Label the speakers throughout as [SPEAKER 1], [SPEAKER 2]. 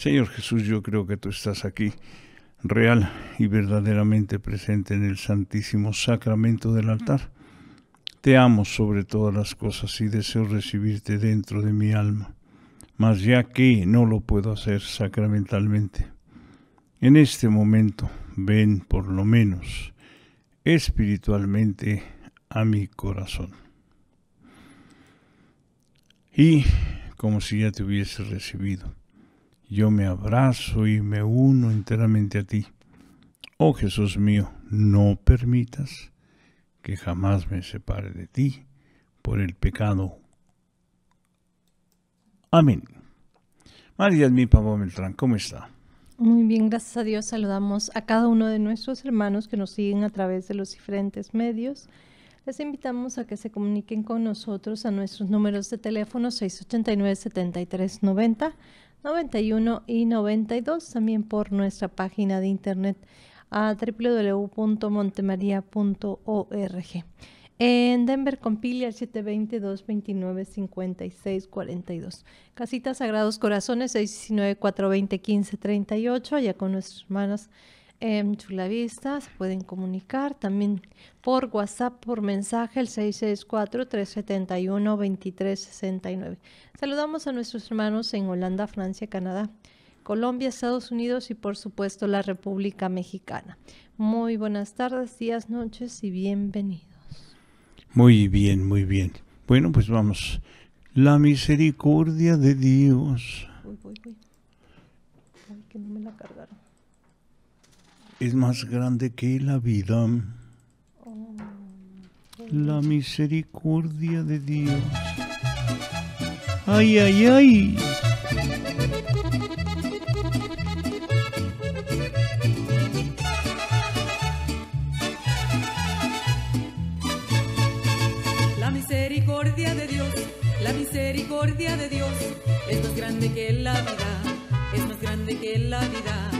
[SPEAKER 1] Señor Jesús, yo creo que tú estás aquí, real y verdaderamente presente en el Santísimo Sacramento del altar. Te amo sobre todas las cosas y deseo recibirte dentro de mi alma, mas ya que no lo puedo hacer sacramentalmente. En este momento, ven por lo menos espiritualmente a mi corazón. Y como si ya te hubiese recibido yo me abrazo y me uno enteramente a ti. Oh Jesús mío, no permitas que jamás me separe de ti por el pecado. Amén. María mi Pablo Beltrán, ¿cómo está?
[SPEAKER 2] Muy bien, gracias a Dios. Saludamos a cada uno de nuestros hermanos que nos siguen a través de los diferentes medios. Les invitamos a que se comuniquen con nosotros a nuestros números de teléfono 689-7390, 91 y 92, también por nuestra página de internet a www.montemaria.org. En Denver Compilia, al 720-229-5642. Casitas Sagrados Corazones 619-420-1538, allá con nuestras hermanas en em, Vista, se pueden comunicar también por WhatsApp, por mensaje, el 664-371-2369. Saludamos a nuestros hermanos en Holanda, Francia, Canadá, Colombia, Estados Unidos y por supuesto la República Mexicana. Muy buenas tardes, días, noches y bienvenidos.
[SPEAKER 1] Muy bien, muy bien. Bueno, pues vamos. La misericordia de Dios.
[SPEAKER 2] Uy, uy, uy. Ay,
[SPEAKER 1] que no me la cargaron es más grande que la vida. La misericordia de Dios. Ay, ay, ay.
[SPEAKER 3] La misericordia de Dios, la misericordia de Dios es más grande que la vida, es más grande que la vida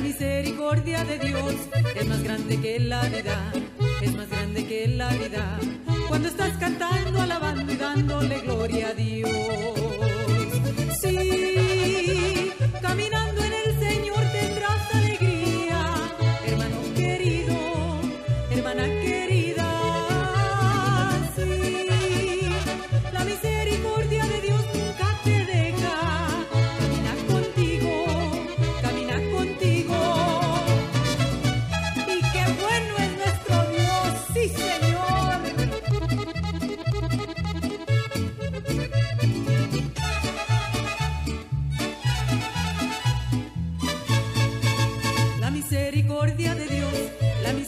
[SPEAKER 3] La misericordia de Dios es más grande que la vida, es más grande que la vida. Cuando estás cantando, alabando y dándole gloria a Dios.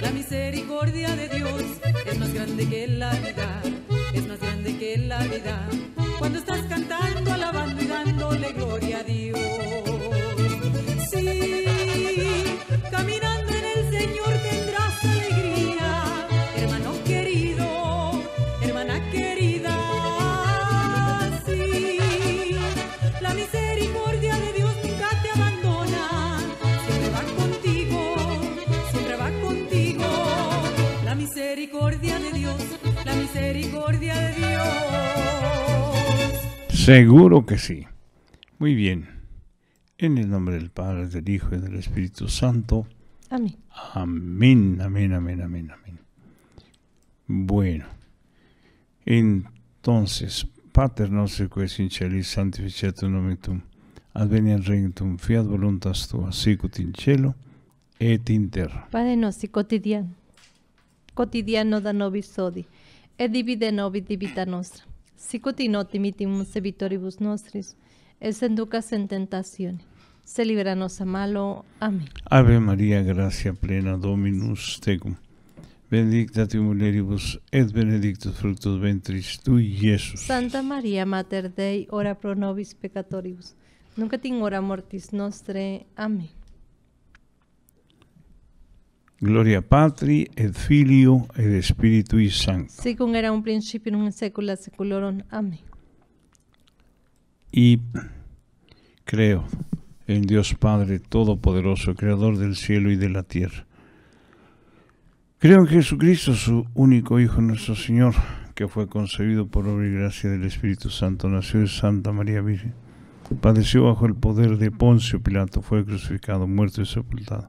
[SPEAKER 3] La misericordia de Dios es más grande que la vida, es más grande que la vida. Cuando estás cantando, alabando y dándole
[SPEAKER 1] Seguro que sí. Muy bien. En el nombre del Padre, del Hijo y del Espíritu Santo. Amén. Amén, amén, amén, amén, amén. Bueno. Entonces, Pater nostri que es in celis santificetur nomen tuum. Adveniat regnum fiat voluntas tua, sicut in cielo et in terra.
[SPEAKER 2] Padre nostri cotidiano Quotidiano da nobis odi. Et divide nobis divita nostra si in sevitoribus nostris, es enducas en tentaciones. Se liberanos a malo. Amén.
[SPEAKER 1] Ave María, gracia plena, Dominus tecum. Benedicta tu mulieribus et benedictus fructus ventris tu, Jesús.
[SPEAKER 2] Santa María, Mater Dei, ora pro nobis peccatoribus, nunca in hora mortis nostre. Amén.
[SPEAKER 1] Gloria Patri, et Filio, et Espíritu y Santo.
[SPEAKER 2] Según era un principio, en un século, secularon. Amén.
[SPEAKER 1] Y creo en Dios Padre Todopoderoso, Creador del cielo y de la tierra. Creo en Jesucristo, su único Hijo, nuestro Señor, que fue concebido por obra y gracia del Espíritu Santo, nació de Santa María Virgen, padeció bajo el poder de Poncio Pilato, fue crucificado, muerto y sepultado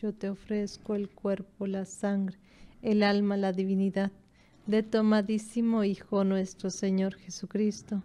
[SPEAKER 2] yo te ofrezco el cuerpo, la sangre, el alma, la divinidad de Tomadísimo Hijo nuestro Señor Jesucristo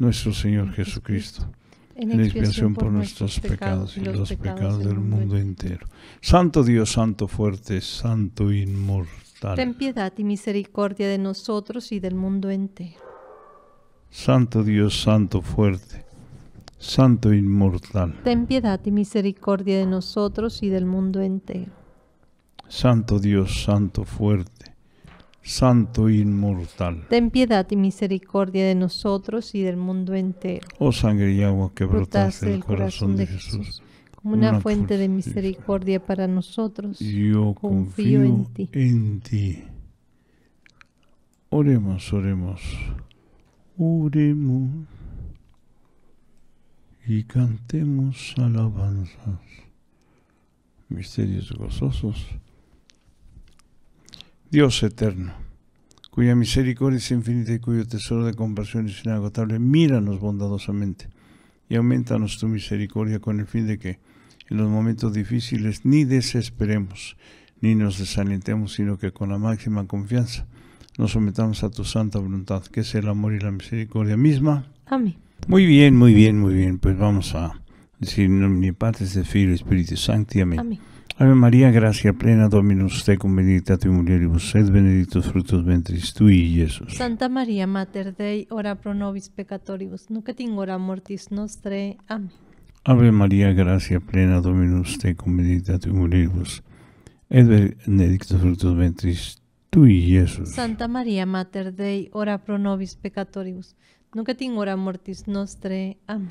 [SPEAKER 1] nuestro Señor Jesucristo, en expiación por nuestros pecados y los pecados del mundo entero. Santo Dios, Santo fuerte, Santo inmortal. Ten
[SPEAKER 2] piedad y misericordia de nosotros y del mundo entero.
[SPEAKER 1] Santo Dios, Santo fuerte, Santo inmortal.
[SPEAKER 2] Ten piedad y misericordia de nosotros y del mundo entero.
[SPEAKER 1] Santo Dios, Santo fuerte, Santo inmortal.
[SPEAKER 2] Ten piedad y misericordia de nosotros y del mundo entero. Oh
[SPEAKER 1] sangre y agua que brotaste del corazón de Jesús, como una, fuente de
[SPEAKER 2] misericordia para nosotros. Yo confío, en, ti.
[SPEAKER 1] en ti. Oremos, oremos. Oremos y cantemos alabanzas. Misterios gozosos Dios eterno, cuya misericordia es infinita y cuyo tesoro de compasión es inagotable, míranos bondadosamente y aumentanos tu misericordia con el fin de que en los momentos difíciles ni desesperemos ni nos desalentemos, sino que con la máxima confianza nos sometamos a tu santa voluntad, que es el amor y la misericordia misma. Amén. Muy bien, muy bien, muy bien. Pues vamos a decir, ni partes de Filho, Espíritu Santo. Amén. Ave María, gracia plena, Dominus tecum, benedicta tu mulieribus et benedictus fructus ventris tui, Jesús.
[SPEAKER 2] Santa María, Mater Dei, ora pro nobis peccatoribus, nunc et in mortis nostre. Amén.
[SPEAKER 1] Ave María, gracia plena, Dominus tecum, benedicta tu mulieribus et benedictus fructus ventris tui, Jesús.
[SPEAKER 2] Santa María, Mater Dei, ora pro nobis peccatoribus, nunc et in hora mortis nostre. Amén.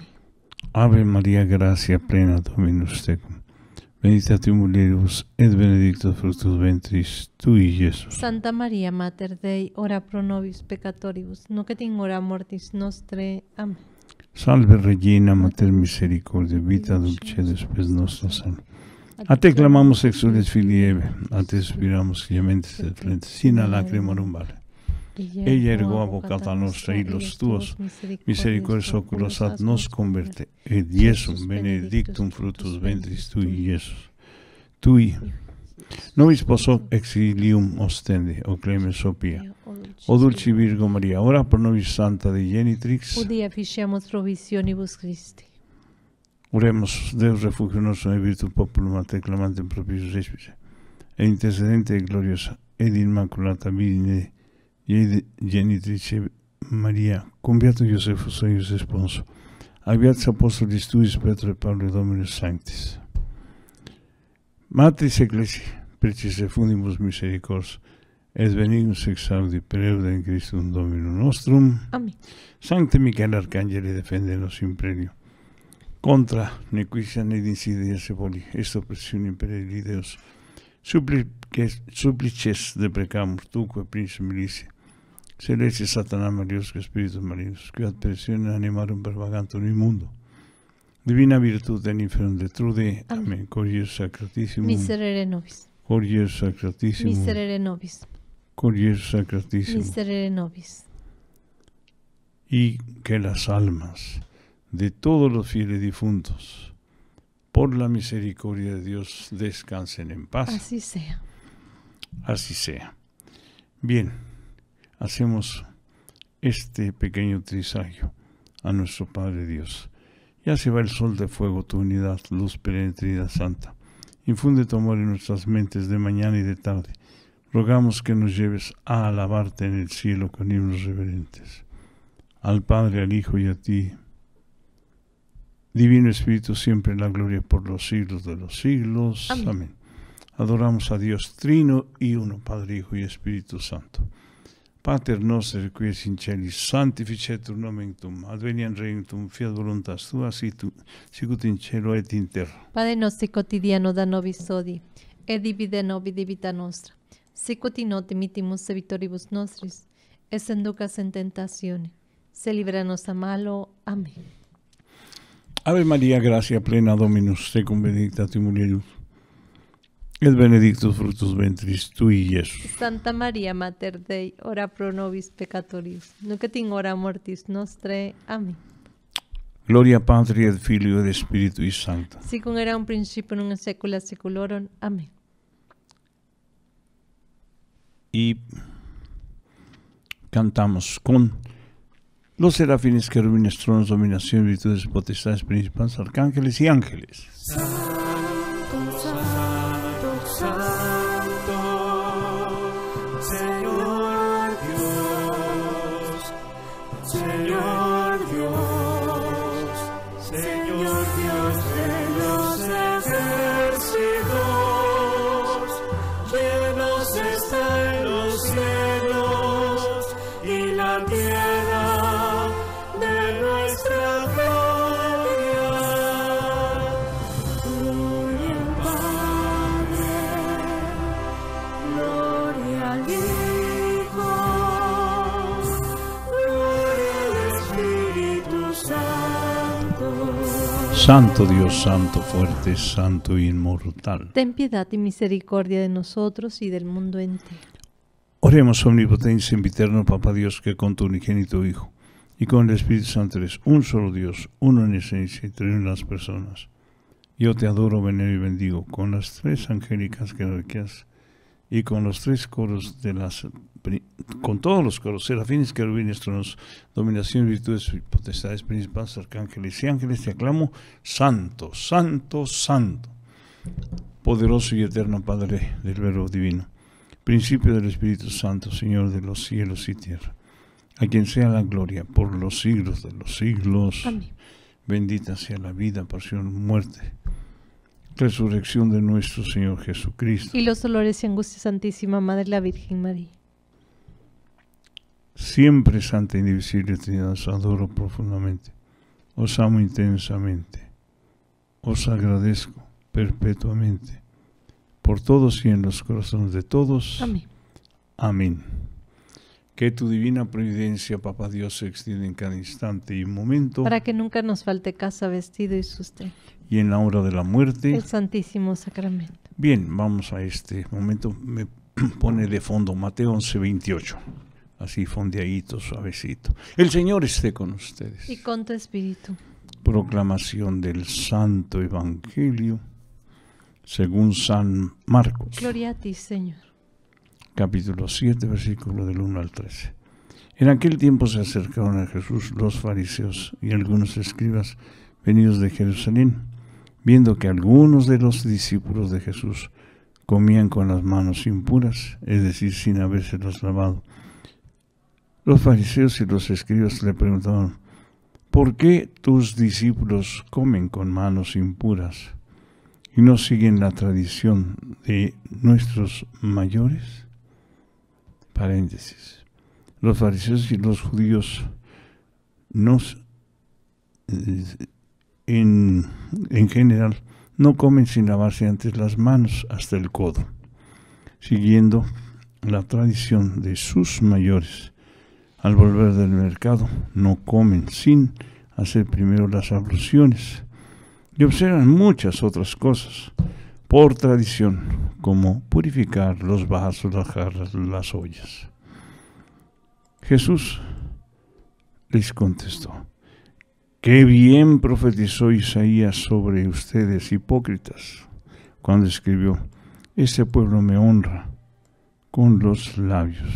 [SPEAKER 1] Ave María, gracia plena, Dominus tecum, tu mulieribus et benedictus fructus ventris y Jesús.
[SPEAKER 2] Santa María, Mater Dei, ora pro nobis peccatoribus, nunc et in hora mortis nostre. Amén.
[SPEAKER 1] Salve Regina, Mater Misericordia, vita dulce después nostra. salve. A te clamamos exules filieve, a te suspiramos clementes de frente, sin lacrima vale. Ella ergo nuestra nuestra y tuos, tuyos, misericordioso ad nos converte, et Iesum benedictum frutos ventris tui, Jesús, Tui, nobis poso exilium ostende, o clemens opia. O dulce Virgo María, ora pro nobis Santa de Genitrix.
[SPEAKER 2] Odi fichemos provisionibus Christi.
[SPEAKER 1] Oremos, Deus refugio nostro, in virtu populum te clamante propius respice, e intercedente e gloriosa, ed immaculata Virgine, Jenny dice, Maria, conviato Iosefo su esposo. aviatis Apostolis studiis Petro e Pablo e Dominus Sanctis. Matris Ecclesi, precis fundimus misericors, et venimus ex audi per in Christum Dominum nostrum. Amen. Sancte Michael Arcangeli defende nos imperio. Contra nequicia ne insidia se voli, esto presione imperili Deus. Supplices deprecamus, tuque, prince milicia, se lece Satanás Marius, que espíritus Marius, que animar un pervagante en el mundo. Divina virtud en inferno de trude. Amén. Corier sacratísimo. Miserere nobis. Corier sacratísimo. Miserere nobis. Corier sacratísimo.
[SPEAKER 2] Miserere nobis.
[SPEAKER 1] Y que las almas de todos los fieles difuntos, por la misericordia de Dios, descansen en paz. Así sea. Así sea. Bien hacemos este pequeño trisagio a nuestro Padre Dios. Ya se va el sol de fuego, tu unidad, luz perentrida santa. Infunde tu amor en nuestras mentes de mañana y de tarde. Rogamos que nos lleves a alabarte en el cielo con himnos reverentes. Al Padre, al Hijo y a ti, Divino Espíritu, siempre en la gloria por los siglos de los siglos. Amén. Adoramos a Dios Trino y uno, Padre, Hijo y Espíritu Santo. Pater noster, qui es in celis, sanctificetur nomen tum, adveniam regnum tum, fiat voluntas tua, sicut in cielo et in terra.
[SPEAKER 2] Padre nostri quotidiano da nobis sodi et divide nobis di vita nostra, sicut in se mitimus nostris, es en ducas en tentazione, se libranos a malo. Amén.
[SPEAKER 1] Ave María, gracia plena, Dominus, tecum benedicta tu el benedictus fructus ventris y Jesús.
[SPEAKER 2] Santa María, Mater Dei, ora pro nobis peccatoribus, nunc et hora mortis nostre. Amén.
[SPEAKER 1] Gloria Patri et Filio et Espíritu y Si
[SPEAKER 2] con era un principio en una secula seculorum. Amén.
[SPEAKER 1] Y cantamos con los serafines, que querubines, tronos, dominación, virtudes, potestades, principales, arcángeles y ángeles. Santo Dios, Santo fuerte, Santo y inmortal.
[SPEAKER 2] Ten piedad y misericordia de nosotros y del mundo entero.
[SPEAKER 1] Oremos, omnipotencia, inviterno, Papa Dios, que con tu unigénito Hijo y con el Espíritu Santo eres un solo Dios, uno en esencia y tres en las personas. Yo te adoro, venero y bendigo con las tres angélicas que y con los tres coros de las con todos los coros, serafines, querubines, tronos, dominaciones, virtudes, potestades, principales, arcángeles y ángeles, te aclamo, santo, santo, santo, poderoso y eterno Padre del Verbo Divino, principio del Espíritu Santo, Señor de los cielos y tierra, a quien sea la gloria por los siglos de los siglos. Bendita sea la vida, pasión, muerte resurrección de nuestro Señor Jesucristo.
[SPEAKER 2] Y los dolores y angustias Santísima Madre la Virgen María.
[SPEAKER 1] Siempre Santa e Indivisible Trinidad, os adoro profundamente, os amo intensamente, os agradezco perpetuamente, por todos y en los corazones de todos. Amén. Amén. Que tu divina providencia, papá Dios, se extienda en cada instante y momento. Para
[SPEAKER 2] que nunca nos falte casa, vestido y sustento.
[SPEAKER 1] Y en la hora de la muerte. El
[SPEAKER 2] Santísimo Sacramento.
[SPEAKER 1] Bien, vamos a este momento. Me pone de fondo Mateo 11, 28. Así fondeadito, suavecito. El Señor esté con ustedes.
[SPEAKER 2] Y con tu espíritu.
[SPEAKER 1] Proclamación del Santo Evangelio según San Marcos.
[SPEAKER 2] Gloria a ti, Señor
[SPEAKER 1] capítulo 7, versículo del 1 al 13. En aquel tiempo se acercaron a Jesús los fariseos y algunos escribas venidos de Jerusalén, viendo que algunos de los discípulos de Jesús comían con las manos impuras, es decir, sin haberse los lavado. Los fariseos y los escribas le preguntaron, ¿por qué tus discípulos comen con manos impuras y no siguen la tradición de nuestros mayores? Paréntesis. Los fariseos y los judíos nos, eh, en, en general, no comen sin lavarse antes las manos hasta el codo, siguiendo la tradición de sus mayores. Al volver del mercado, no comen sin hacer primero las abluciones y observan muchas otras cosas por tradición, como purificar los vasos, las jarras, las ollas. Jesús les contestó, qué bien profetizó Isaías sobre ustedes hipócritas, cuando escribió, este pueblo me honra con los labios,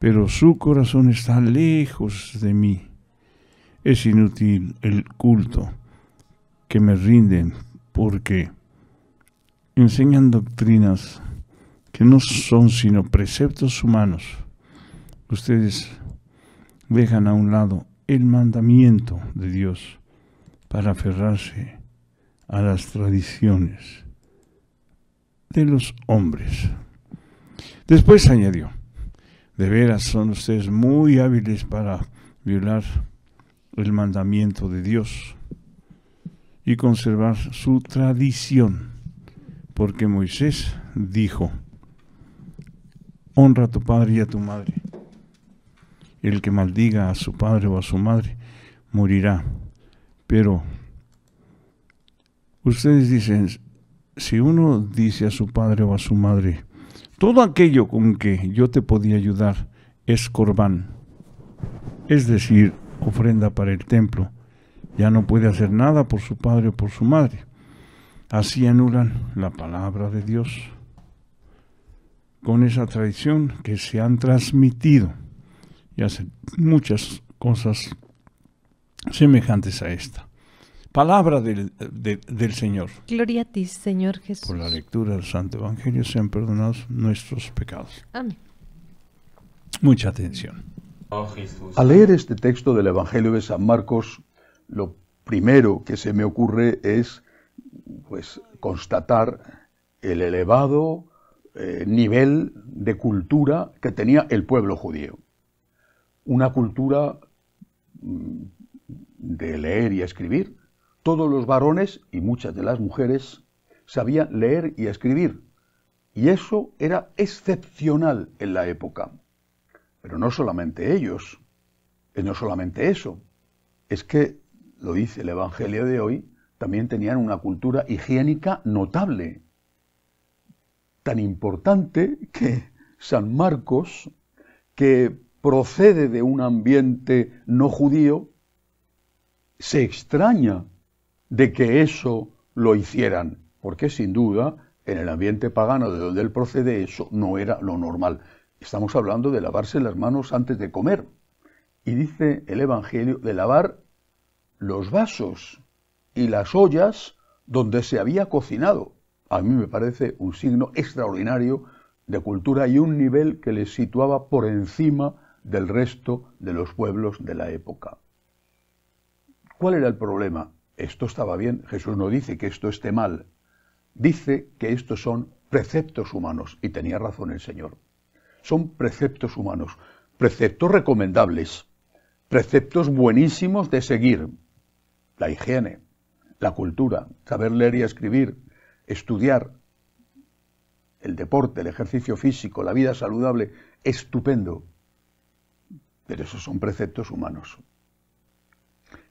[SPEAKER 1] pero su corazón está lejos de mí. Es inútil el culto que me rinden porque enseñan doctrinas que no son sino preceptos humanos. Ustedes dejan a un lado el mandamiento de Dios para aferrarse a las tradiciones de los hombres. Después añadió, de veras son ustedes muy hábiles para violar el mandamiento de Dios y conservar su tradición porque Moisés dijo, honra a tu padre y a tu madre. El que maldiga a su padre o a su madre morirá. Pero ustedes dicen, si uno dice a su padre o a su madre, todo aquello con que yo te podía ayudar es corbán, es decir, ofrenda para el templo, ya no puede hacer nada por su padre o por su madre. Así anulan la palabra de Dios con esa tradición que se han transmitido y hacen muchas cosas semejantes a esta. Palabra del, del, Señor.
[SPEAKER 2] Gloria a ti, Señor Jesús. Por la
[SPEAKER 1] lectura del Santo Evangelio sean perdonados nuestros
[SPEAKER 4] pecados. Amén. Mucha atención. Oh, Al leer este texto del Evangelio de San Marcos, lo primero que se me ocurre es pues, constatar el elevado eh, nivel de cultura que tenía el pueblo judío. Una cultura mm, de leer y escribir. Todos los varones y muchas de las mujeres sabían leer y escribir. Y eso era excepcional en la época. Pero no solamente ellos, eh, no solamente eso, es que, lo dice el Evangelio de hoy, también tenían una cultura higiénica notable, tan importante que San Marcos, que procede de un ambiente no judío, se extraña de que eso lo hicieran, porque sin duda en el ambiente pagano de donde él procede eso no era lo normal. Estamos hablando de lavarse las manos antes de comer. Y dice el Evangelio de lavar los vasos y las ollas donde se había cocinado. A mí me parece un signo extraordinario de cultura y un nivel que les situaba por encima del resto de los pueblos de la época. ¿Cuál era el problema? Esto estaba bien, Jesús no dice que esto esté mal, dice que estos son preceptos humanos, y tenía razón el Señor. Son preceptos humanos, preceptos recomendables, preceptos buenísimos de seguir. La higiene, la cultura, saber leer y escribir, estudiar, el deporte, el ejercicio físico, la vida saludable, estupendo. Pero esos son preceptos humanos.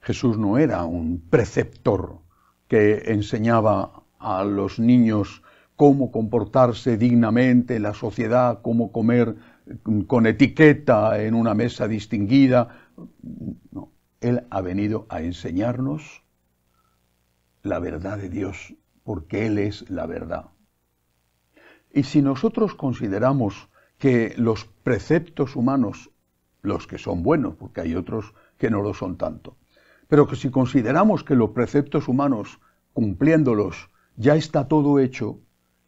[SPEAKER 4] Jesús no era un preceptor que enseñaba a los niños cómo comportarse dignamente en la sociedad, cómo comer con etiqueta en una mesa distinguida. No, Él ha venido a enseñarnos la verdad de Dios, porque Él es la verdad. Y si nosotros consideramos que los preceptos humanos, los que son buenos, porque hay otros que no lo son tanto, pero que si consideramos que los preceptos humanos, cumpliéndolos, ya está todo hecho,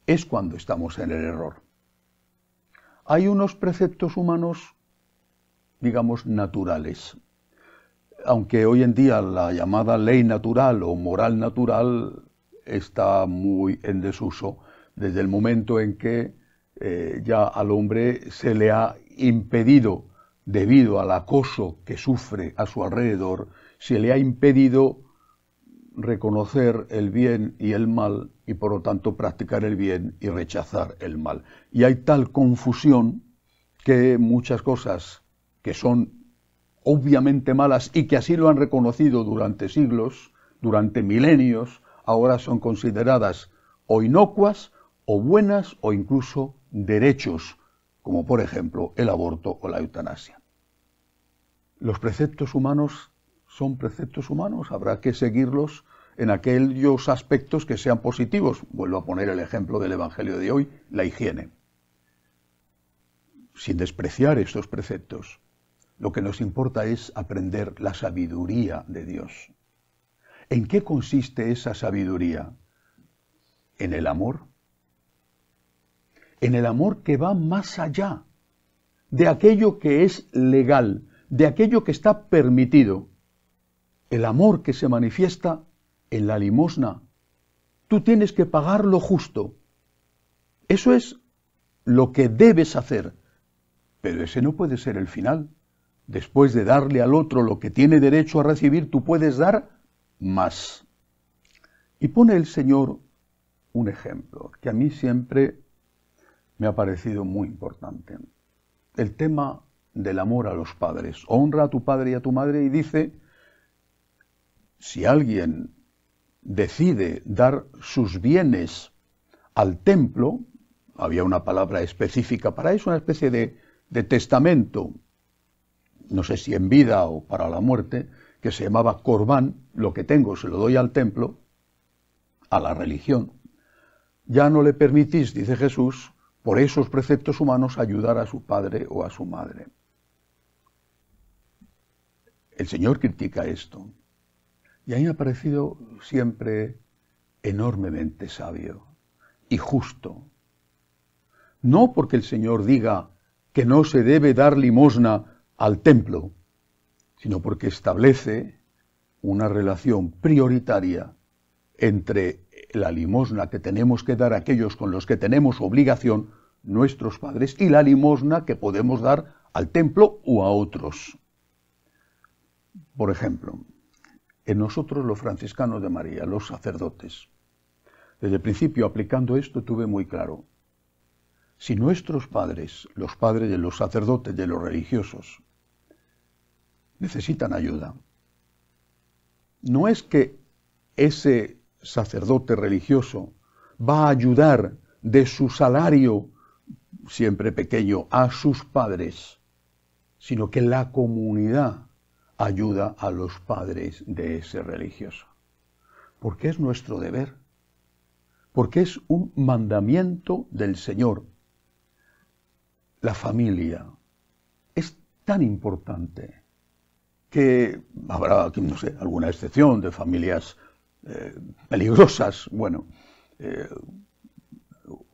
[SPEAKER 4] es cuando estamos en el error. Hay unos preceptos humanos, digamos, naturales, aunque hoy en día la llamada ley natural o moral natural está muy en desuso desde el momento en que eh, ya al hombre se le ha impedido, debido al acoso que sufre a su alrededor, se le ha impedido reconocer el bien y el mal y por lo tanto practicar el bien y rechazar el mal. Y hay tal confusión que muchas cosas que son obviamente malas y que así lo han reconocido durante siglos, durante milenios, ahora son consideradas o inocuas o buenas o incluso derechos, como por ejemplo el aborto o la eutanasia. Los preceptos humanos son preceptos humanos, habrá que seguirlos en aquellos aspectos que sean positivos. Vuelvo a poner el ejemplo del Evangelio de hoy, la higiene. Sin despreciar estos preceptos, lo que nos importa es aprender la sabiduría de Dios. ¿En qué consiste esa sabiduría? En el amor. En el amor que va más allá de aquello que es legal, de aquello que está permitido. El amor que se manifiesta en la limosna. Tú tienes que pagar lo justo. Eso es lo que debes hacer. Pero ese no puede ser el final. Después de darle al otro lo que tiene derecho a recibir, tú puedes dar más. Y pone el Señor un ejemplo que a mí siempre me ha parecido muy importante. El tema del amor a los padres. Honra a tu padre y a tu madre y dice, si alguien decide dar sus bienes al templo, había una palabra específica para eso, una especie de, testamento no sé si en vida o para la muerte, que se llamaba Corbán, lo que tengo se lo doy al templo, a la religión. Ya no le permitís, dice Jesús, por esos preceptos humanos ayudar a su padre o a su madre. El Señor critica esto. Y a mí me ha parecido siempre enormemente sabio y justo. No porque el Señor diga que no se debe dar limosna al templo, sino porque establece una relación prioritaria entre la limosna que tenemos que dar a aquellos con los que tenemos obligación, nuestros padres, y la limosna que podemos dar al templo o a otros. Por ejemplo, en nosotros los franciscanos de María, los sacerdotes, desde el principio aplicando esto tuve muy claro, si nuestros padres, los padres de los sacerdotes, de los religiosos, necesitan ayuda. No es que ese sacerdote religioso va a ayudar de su salario, siempre pequeño, a sus padres, sino que la comunidad ayuda a los padres de ese religioso. Porque es nuestro deber, porque es un mandamiento del Señor. La familia es tan importante que habrá, no sé, alguna excepción de familias eh, peligrosas, bueno, eh,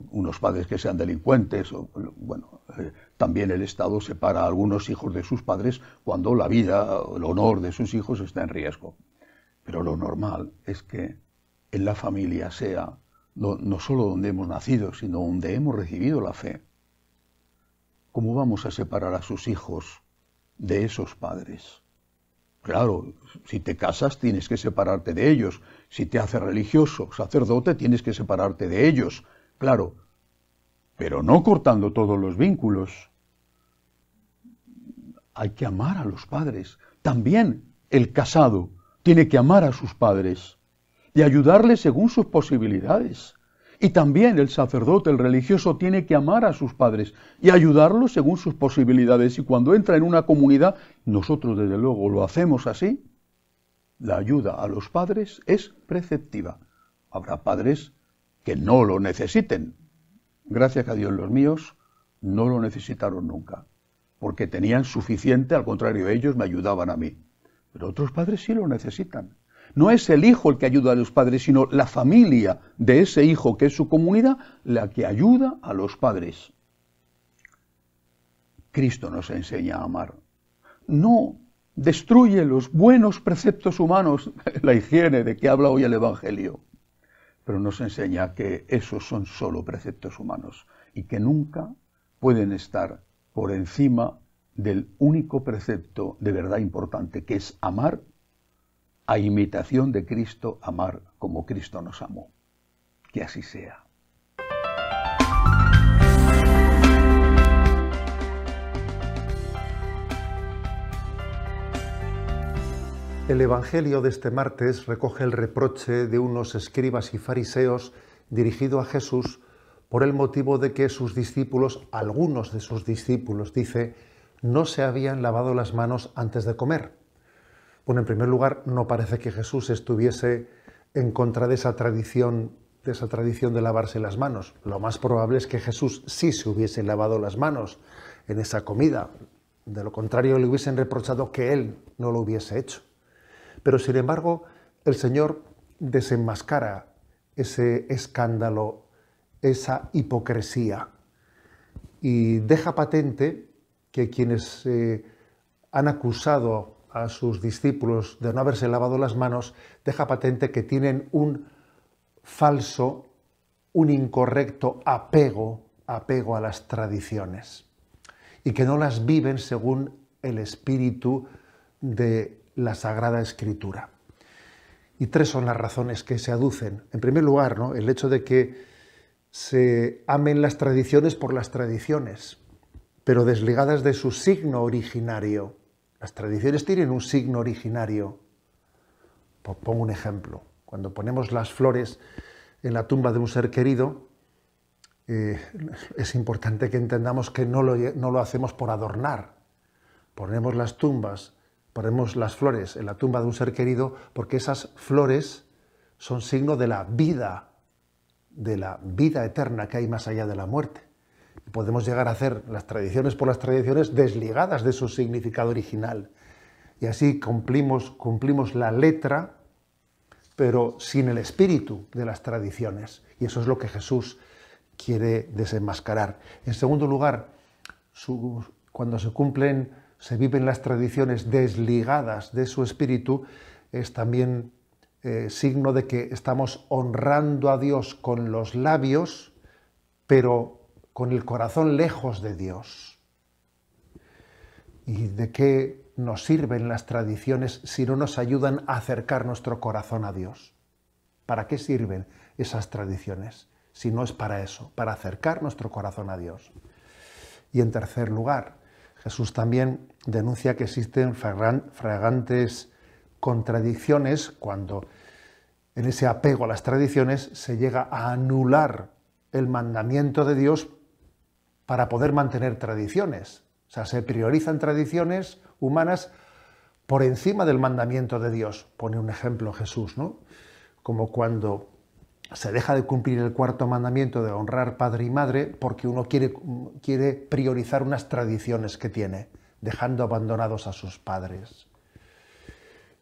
[SPEAKER 4] unos padres que sean delincuentes, o, bueno, eh, también el Estado separa a algunos hijos de sus padres cuando la vida, o el honor de sus hijos está en riesgo. Pero lo normal es que en la familia sea no, no solo donde hemos nacido, sino donde hemos recibido la fe. ¿Cómo vamos a separar a sus hijos de esos padres? Claro, si te casas tienes que separarte de ellos. Si te haces religioso, sacerdote, tienes que separarte de ellos. Claro, pero no cortando todos los vínculos. Hay que amar a los padres. También el casado tiene que amar a sus padres y ayudarles según sus posibilidades. Y también el sacerdote, el religioso, tiene que amar a sus padres y ayudarlos según sus posibilidades. Y cuando entra en una comunidad, nosotros desde luego lo hacemos así, la ayuda a los padres es preceptiva. Habrá padres que no lo necesiten. Gracias a Dios los míos no lo necesitaron nunca, porque tenían suficiente, al contrario ellos me ayudaban a mí. Pero otros padres sí lo necesitan. No es el hijo el que ayuda a los padres, sino la familia de ese hijo, que es su comunidad, la que ayuda a los padres. Cristo nos enseña a amar. No destruye los buenos preceptos humanos, la higiene de que habla hoy el Evangelio, pero nos enseña que esos son solo preceptos humanos y que nunca pueden estar por encima del único precepto de verdad importante, que es amar a imitación de Cristo, amar como Cristo nos amó. Que así sea.
[SPEAKER 5] El Evangelio de este martes recoge el reproche de unos escribas y fariseos dirigido a Jesús por el motivo de que sus discípulos, algunos de sus discípulos, dice, no se habían lavado las manos antes de comer. Bueno, en primer lugar, no parece que Jesús estuviese en contra de esa tradición de esa tradición de lavarse las manos. Lo más probable es que Jesús sí se hubiese lavado las manos en esa comida. De lo contrario, le hubiesen reprochado que él no lo hubiese hecho. Pero, sin embargo, el Señor desenmascara ese escándalo, esa hipocresía, y deja patente que quienes eh, han acusado a sus discípulos de no haberse lavado las manos, deja patente que tienen un falso, un incorrecto apego, apego a las tradiciones y que no las viven según el espíritu de la Sagrada Escritura. Y tres son las razones que se aducen. En primer lugar, ¿no? el hecho de que se amen las tradiciones por las tradiciones, pero desligadas de su signo originario. Las tradiciones tienen un signo originario. Pues pongo un ejemplo. Cuando ponemos las flores en la tumba de un ser querido, eh, es importante que entendamos que no lo, no lo hacemos por adornar. Ponemos las tumbas, ponemos las flores en la tumba de un ser querido porque esas flores son signo de la vida, de la vida eterna que hay más allá de la muerte podemos llegar a hacer las tradiciones por las tradiciones desligadas de su significado original. Y así cumplimos, cumplimos la letra, pero sin el espíritu de las tradiciones. Y eso es lo que Jesús quiere desenmascarar. En segundo lugar, cuando se cumplen, se viven las tradiciones desligadas de su espíritu, es también eh, signo de que estamos honrando a Dios con los labios, pero con el corazón lejos de Dios. ¿Y de qué nos sirven las tradiciones si no nos ayudan a acercar nuestro corazón a Dios? ¿Para qué sirven esas tradiciones si no es para eso, para acercar nuestro corazón a Dios? Y en tercer lugar, Jesús también denuncia que existen fragantes contradicciones cuando en ese apego a las tradiciones se llega a anular el mandamiento de Dios para poder mantener tradiciones. O sea, se priorizan tradiciones humanas por encima del mandamiento de Dios. Pone un ejemplo Jesús, ¿no? Como cuando se deja de cumplir el cuarto mandamiento de honrar padre y madre porque uno quiere, priorizar unas tradiciones que tiene, dejando abandonados a sus padres.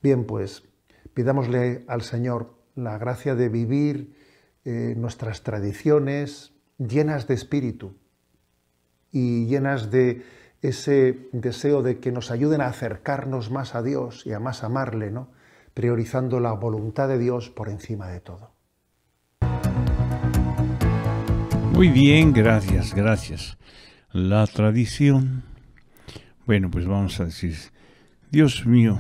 [SPEAKER 5] Bien, pues pidámosle al Señor la gracia de vivir eh, nuestras tradiciones llenas de espíritu, y llenas de ese deseo de que nos ayuden a acercarnos más a Dios y a más amarle, ¿no? priorizando la voluntad de Dios por encima de todo.
[SPEAKER 1] Muy bien, gracias, gracias. La tradición. Bueno, pues vamos a decir, Dios mío,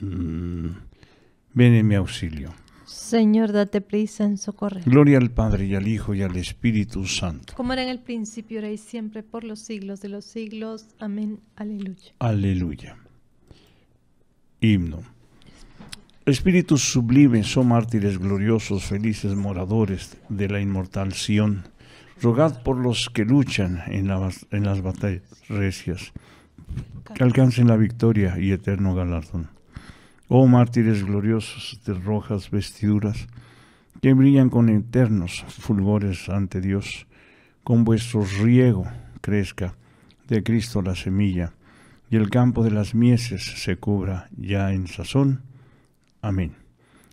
[SPEAKER 1] mm, ven en mi auxilio.
[SPEAKER 2] Señor, date prisa en socorrer.
[SPEAKER 1] Gloria al Padre y al Hijo y al Espíritu Santo.
[SPEAKER 2] Como era en el principio, era y siempre, por los siglos de los siglos. Amén. Aleluya.
[SPEAKER 1] Aleluya. Himno. Espíritus sublimes, son oh mártires gloriosos, felices moradores de la inmortal Sión, rogad por los que luchan en, en las batallas recias, que alcancen la victoria y eterno galardón. Oh mártires gloriosos de rojas vestiduras, que brillan con eternos fulgores ante Dios, con vuestro riego crezca de Cristo la semilla, y el campo de las mieses se cubra ya en sazón. Amén.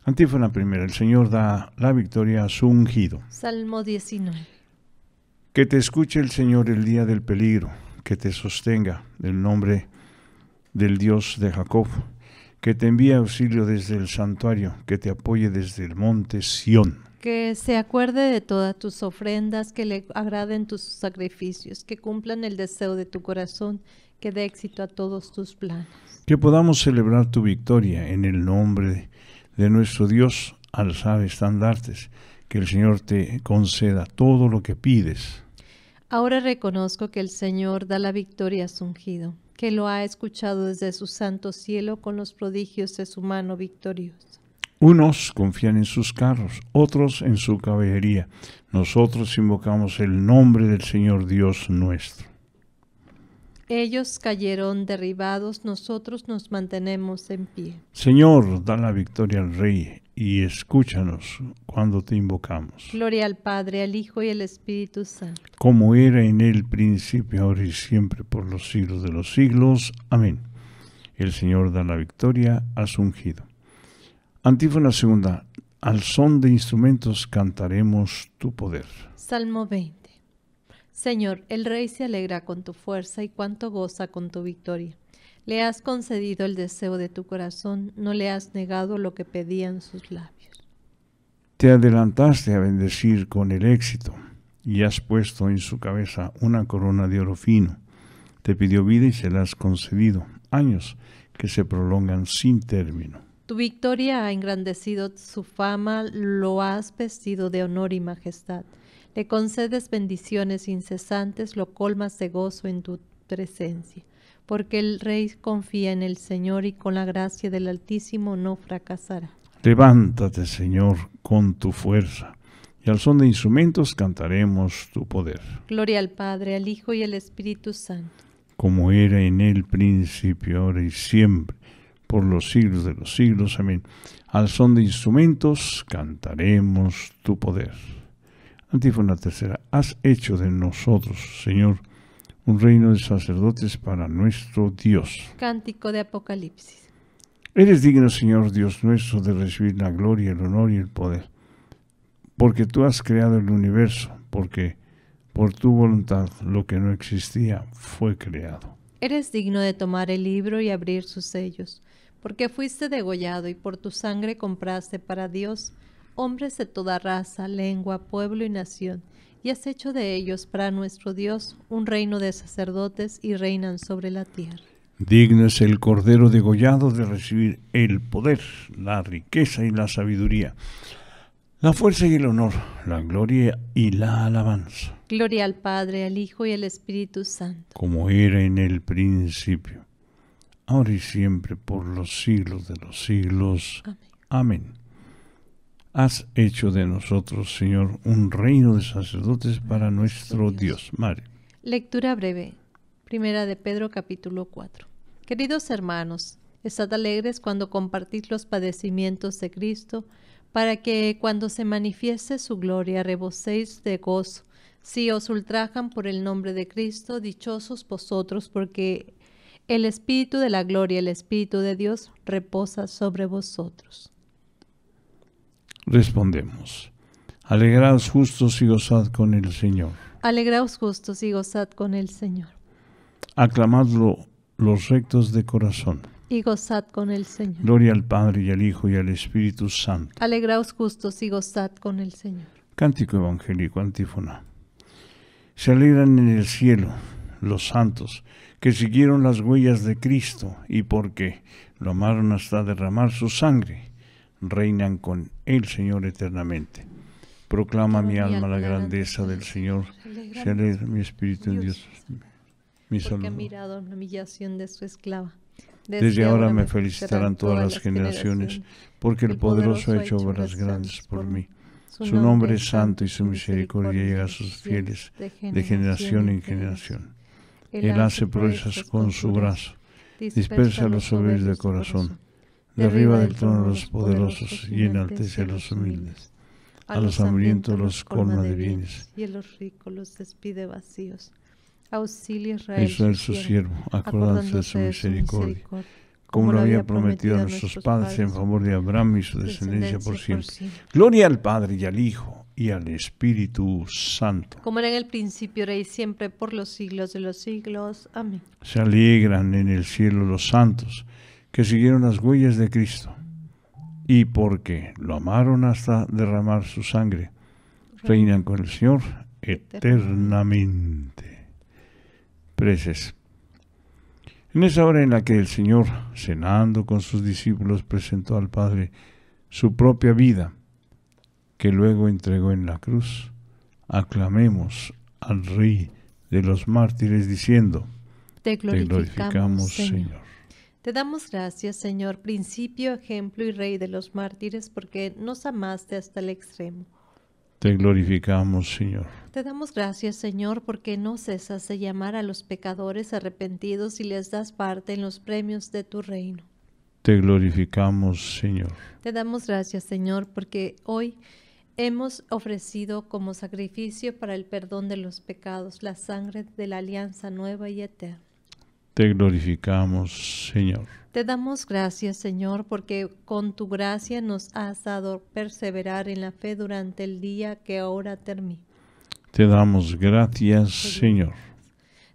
[SPEAKER 1] Antífona primera, el Señor da la victoria a su ungido.
[SPEAKER 2] Salmo 19.
[SPEAKER 1] Que te escuche el Señor el día del peligro, que te sostenga el nombre del Dios de Jacob que te envíe auxilio desde el santuario, que te apoye desde el monte Sión.
[SPEAKER 2] Que se acuerde de todas tus ofrendas, que le agraden tus sacrificios, que cumplan el deseo de tu corazón, que dé éxito a todos tus planes.
[SPEAKER 1] Que podamos celebrar tu victoria en el nombre de nuestro Dios, alzar estandartes, que el Señor te conceda todo lo que pides.
[SPEAKER 2] Ahora reconozco que el Señor da la victoria a su ungido que lo ha escuchado desde su santo cielo con los prodigios de su mano victoriosa.
[SPEAKER 1] Unos confían en sus carros, otros en su caballería. Nosotros invocamos el nombre del Señor Dios nuestro.
[SPEAKER 2] Ellos cayeron derribados, nosotros nos mantenemos en pie.
[SPEAKER 1] Señor, da la victoria al rey, y escúchanos cuando te invocamos.
[SPEAKER 2] Gloria al Padre, al Hijo y al Espíritu Santo.
[SPEAKER 1] Como era en el principio, ahora y siempre, por los siglos de los siglos. Amén. El Señor da la victoria a su ungido. Antífona segunda. Al son de instrumentos cantaremos tu poder.
[SPEAKER 2] Salmo 20. Señor, el Rey se alegra con tu fuerza y cuánto goza con tu victoria. Le has concedido el deseo de tu corazón, no le has negado lo que pedían sus labios.
[SPEAKER 1] Te adelantaste a bendecir con el éxito y has puesto en su cabeza una corona de oro fino. Te pidió vida y se la has concedido, años que se prolongan sin término.
[SPEAKER 2] Tu victoria ha engrandecido su fama, lo has vestido de honor y majestad. Le concedes bendiciones incesantes, lo colmas de gozo en tu presencia porque el rey confía en el Señor y con la gracia del Altísimo no fracasará.
[SPEAKER 1] Levántate, Señor, con tu fuerza, y al son de instrumentos cantaremos tu poder.
[SPEAKER 2] Gloria al Padre, al Hijo y al Espíritu Santo.
[SPEAKER 1] Como era en el principio, ahora y siempre, por los siglos de los siglos. Amén. Al son de instrumentos cantaremos tu poder. Antífona tercera, has hecho de nosotros, Señor, un reino de sacerdotes para nuestro Dios.
[SPEAKER 2] Cántico de Apocalipsis.
[SPEAKER 1] Eres digno, Señor Dios nuestro, de recibir la gloria, el honor y el poder, porque tú has creado el universo, porque por tu voluntad lo que no existía fue creado.
[SPEAKER 2] Eres digno de tomar el libro y abrir sus sellos, porque fuiste degollado y por tu sangre compraste para Dios hombres de toda raza, lengua, pueblo y nación y has hecho de ellos para nuestro Dios un reino de sacerdotes y reinan sobre la tierra.
[SPEAKER 1] Digno es el Cordero degollado de recibir el poder, la riqueza y la sabiduría, la fuerza y el honor, la gloria y la alabanza.
[SPEAKER 2] Gloria al Padre, al Hijo y al Espíritu Santo.
[SPEAKER 1] Como era en el principio, ahora y siempre, por los siglos de los siglos. Amén. Amén. Has hecho de nosotros, Señor, un reino de sacerdotes para nuestro Dios. Mare.
[SPEAKER 2] Lectura breve. Primera de Pedro capítulo 4. Queridos hermanos, estad alegres cuando compartís los padecimientos de Cristo, para que cuando se manifieste su gloria reboséis de gozo. Si os ultrajan por el nombre de Cristo, dichosos vosotros, porque el Espíritu de la gloria, el Espíritu de Dios, reposa sobre vosotros.
[SPEAKER 1] Respondemos. Alegraos justos y gozad con el Señor.
[SPEAKER 2] Alegraos justos y gozad con el Señor.
[SPEAKER 1] Aclamadlo los rectos de corazón.
[SPEAKER 2] Y gozad con el Señor.
[SPEAKER 1] Gloria al Padre y al Hijo y al Espíritu Santo.
[SPEAKER 2] Alegraos justos y gozad con el Señor.
[SPEAKER 1] Cántico evangélico, antífona. Se alegran en el cielo los santos que siguieron las huellas de Cristo y porque lo amaron hasta derramar su sangre reinan con el Señor eternamente. Proclama mi alma la grandeza del Señor, se alegra mi espíritu en Dios, mi
[SPEAKER 2] Salvador. Desde, ahora, me felicitarán todas las generaciones, porque el poderoso ha hecho obras grandes
[SPEAKER 1] por mí. Su nombre es santo y su misericordia llega a sus fieles de generación en generación. Él hace proezas con su brazo, dispersa los soberbios de corazón derriba del trono a los poderosos y enaltece a los humildes. A los hambrientos los colma de bienes.
[SPEAKER 2] Y a los ricos los despide vacíos. Auxilio Israel, su siervo, acordándose de su misericordia, como lo
[SPEAKER 1] había prometido a nuestros padres en favor de Abraham y su descendencia por siempre. Gloria al Padre y al Hijo y al Espíritu Santo.
[SPEAKER 2] Como era en el principio, era y siempre, por los siglos de los siglos. Amén.
[SPEAKER 1] Se alegran en el cielo los santos que siguieron las huellas de Cristo y porque lo amaron hasta derramar su sangre, reinan con el Señor eternamente. Preces. En esa hora en la que el Señor, cenando con sus discípulos, presentó al Padre su propia vida, que luego entregó en la cruz, aclamemos al Rey de los mártires diciendo, te glorificamos, Señor.
[SPEAKER 2] Te damos gracias, Señor, principio, ejemplo y Rey de los mártires, porque nos amaste hasta el extremo.
[SPEAKER 1] Te glorificamos, Señor.
[SPEAKER 2] Te damos gracias, Señor, porque no cesas de llamar a los pecadores arrepentidos y les das parte en los premios de tu reino.
[SPEAKER 1] Te glorificamos, Señor.
[SPEAKER 2] Te damos gracias, Señor, porque hoy hemos ofrecido como sacrificio para el perdón de los pecados la sangre de la alianza nueva y eterna.
[SPEAKER 1] Te glorificamos, Señor.
[SPEAKER 2] Te damos gracias, Señor, porque con tu gracia nos has dado perseverar en la fe durante el día que ahora termina.
[SPEAKER 1] Te damos gracias, Señor.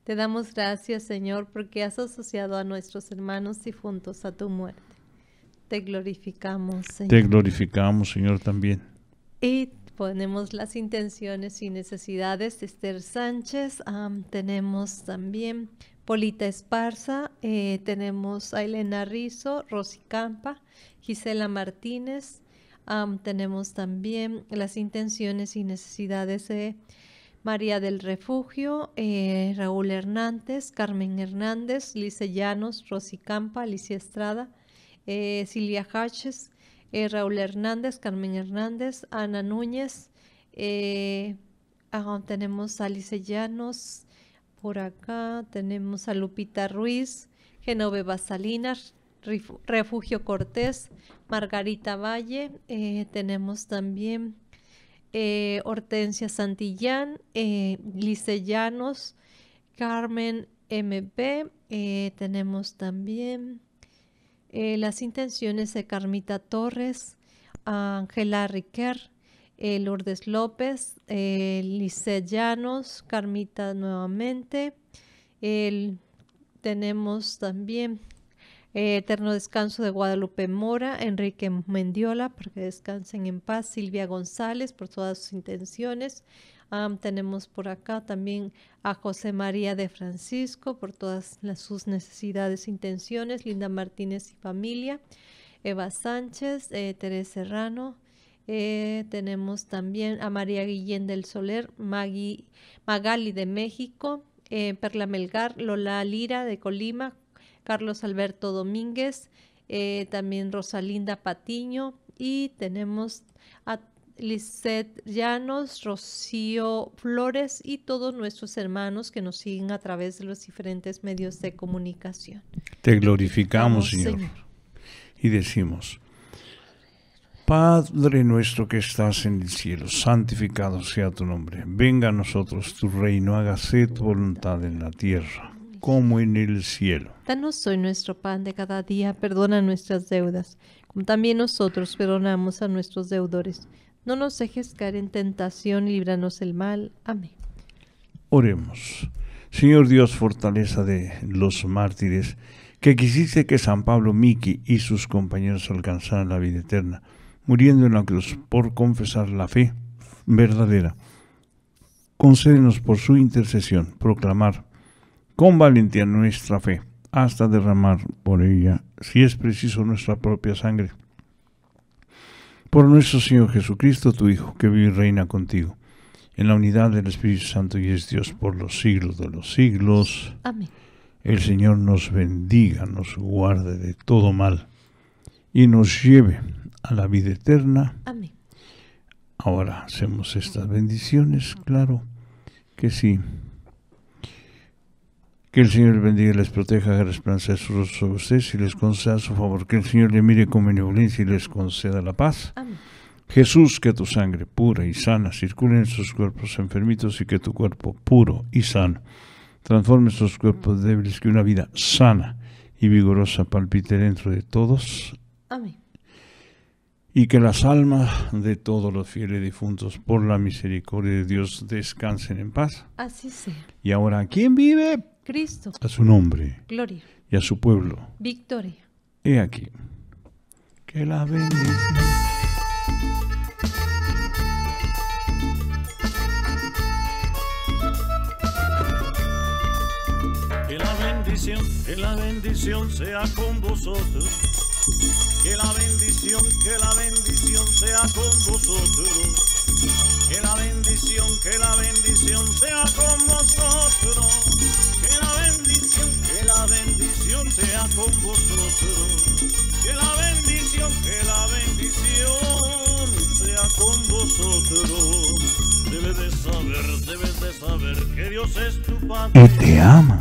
[SPEAKER 2] Te damos gracias, Señor, porque has asociado a nuestros hermanos difuntos a tu muerte. Te glorificamos, Señor. Te
[SPEAKER 1] glorificamos, Señor, también.
[SPEAKER 2] Y ponemos las intenciones y necesidades de Esther Sánchez. tenemos también Polita Esparza, eh, tenemos a Elena Rizo, Rosy Campa, Gisela Martínez, tenemos también las intenciones y necesidades de María del Refugio, eh, Raúl Hernández, Carmen Hernández, Lice Llanos, Rosy Campa, Alicia Estrada, eh, Silvia Haches, Raúl Hernández, Carmen Hernández, Ana Núñez, ah, tenemos a Lice Llanos, por acá tenemos a Lupita Ruiz, Genove Basalinas, Refugio Cortés, Margarita Valle, eh, tenemos también eh, Hortensia Santillán, eh, Lice Llanos, Carmen MP, eh, tenemos también las intenciones de Carmita Torres, Angela Riquer, eh, Lourdes López, eh, Lice Llanos, Carmita nuevamente. tenemos también eh, Eterno Descanso de Guadalupe Mora, Enrique Mendiola, porque descansen en paz, Silvia González por todas sus intenciones. tenemos por acá también a José María de Francisco por todas las, sus necesidades e intenciones, Linda Martínez y familia, Eva Sánchez, eh, Teresa Serrano, eh, tenemos también a María Guillén del Soler, Magui, Magali de México, eh, Perla Melgar, Lola Lira de Colima, Carlos Alberto Domínguez, eh, también Rosalinda Patiño y tenemos a Lisette Llanos, Rocío Flores y todos nuestros hermanos que nos siguen a través de los diferentes medios de comunicación.
[SPEAKER 1] Te glorificamos, señor. Y decimos, Padre nuestro que estás en el cielo, santificado sea tu nombre. Venga a nosotros tu reino, hágase tu voluntad en la tierra como en el cielo.
[SPEAKER 2] Danos hoy nuestro pan de cada día, perdona nuestras deudas, como también nosotros perdonamos a nuestros deudores. No nos dejes caer en tentación y líbranos del mal. Amén.
[SPEAKER 1] Oremos. Señor Dios, fortaleza de los mártires, que quisiste que San Pablo Miki y sus compañeros alcanzaran la vida eterna muriendo en la cruz por confesar la fe verdadera. Concédenos por su intercesión proclamar con valentía nuestra fe hasta derramar por ella, si es preciso, nuestra propia sangre. Por nuestro Señor Jesucristo, tu Hijo, que vive y reina contigo, en la unidad del Espíritu Santo y es Dios por los siglos de los siglos. Amén. El Señor nos bendiga, nos guarde de todo mal y nos lleve a la vida eterna. Amén. Ahora hacemos estas bendiciones, claro que sí. Que el Señor bendiga y les proteja, resplandecer su rostro sobre ustedes y les conceda su favor. Que el Señor le mire con benevolencia y les conceda la paz. Amén. Jesús, que tu sangre pura y sana circule en sus cuerpos enfermitos y que tu cuerpo puro y sano transforme sus cuerpos débiles que una vida sana y vigorosa palpite dentro de todos. Amén y que las almas de todos los fieles difuntos por la misericordia de Dios descansen en paz.
[SPEAKER 2] Así sea.
[SPEAKER 1] Y ahora, ¿quién vive?
[SPEAKER 2] Cristo. A su nombre. Gloria.
[SPEAKER 1] Y a su pueblo. Victoria. Y aquí. Que la bendición. que la bendición sea con vosotros que la bendición, que la bendición sea con vosotros. Que la bendición, que la bendición sea con vosotros. Que la bendición, que la bendición sea con vosotros. Que la bendición, que la bendición sea con vosotros. Debes de saber, debes de saber que Dios es tu Padre. Y te ama.